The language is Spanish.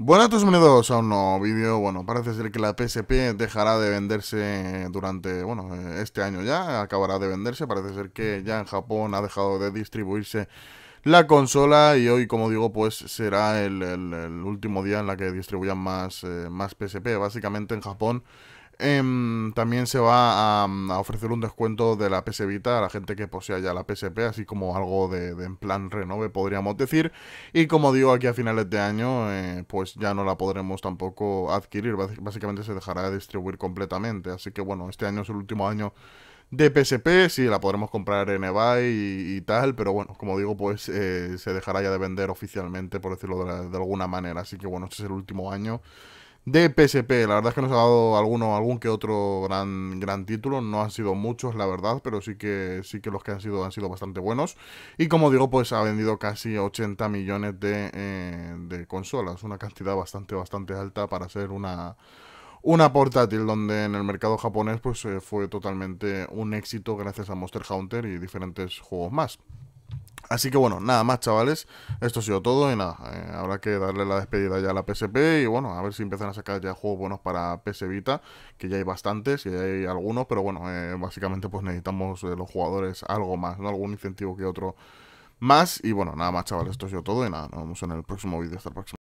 Buenas todos bienvenidos a un nuevo vídeo. Bueno, parece ser que la PSP dejará de venderse durante, bueno, eh, este año ya, acabará de venderse. Parece ser que ya en Japón ha dejado de distribuirse la consola y hoy, como digo, pues será el, último día en la que distribuyan más, eh, más PSP. Básicamente en Japón Em, también se va a, ofrecer un descuento de la PS Vita a la gente que posea ya la PSP, así como algo de, en plan renove, podríamos decir. Y como digo, aquí a finales de año, eh, pues ya no la podremos tampoco adquirir. Básicamente se dejará de distribuir completamente. Así que bueno, este año es el último año de PSP, sí, la podremos comprar en eBay y, tal, pero bueno, como digo, pues eh, se dejará ya de vender oficialmente, por decirlo de alguna manera. Así que bueno, este es el último año de PSP. La verdad es que nos ha dado alguno, algún que otro gran, gran título. No han sido muchos, la verdad, pero sí que, sí que los que han sido han sido bastante buenos. Y como digo, pues ha vendido casi 80 millones eh, de, consolas. Una cantidad bastante, bastante alta para ser una, una portátil donde en el mercado japonés pues eh, fue totalmente un éxito gracias a Monster Hunter y diferentes juegos más. Así que bueno, nada más chavales, esto ha sido todo y nada, eh, habrá que darle la despedida ya a la PSP y bueno, a ver si empiezan a sacar ya juegos buenos para PS Vita, que ya hay bastantes y ya hay algunos, pero bueno, eh, básicamente pues necesitamos eh, los jugadores algo más, ¿no? Algún incentivo que otro más y bueno, nada más chavales, esto ha sido todo y nada, nos vemos en el próximo vídeo, hasta el próximo.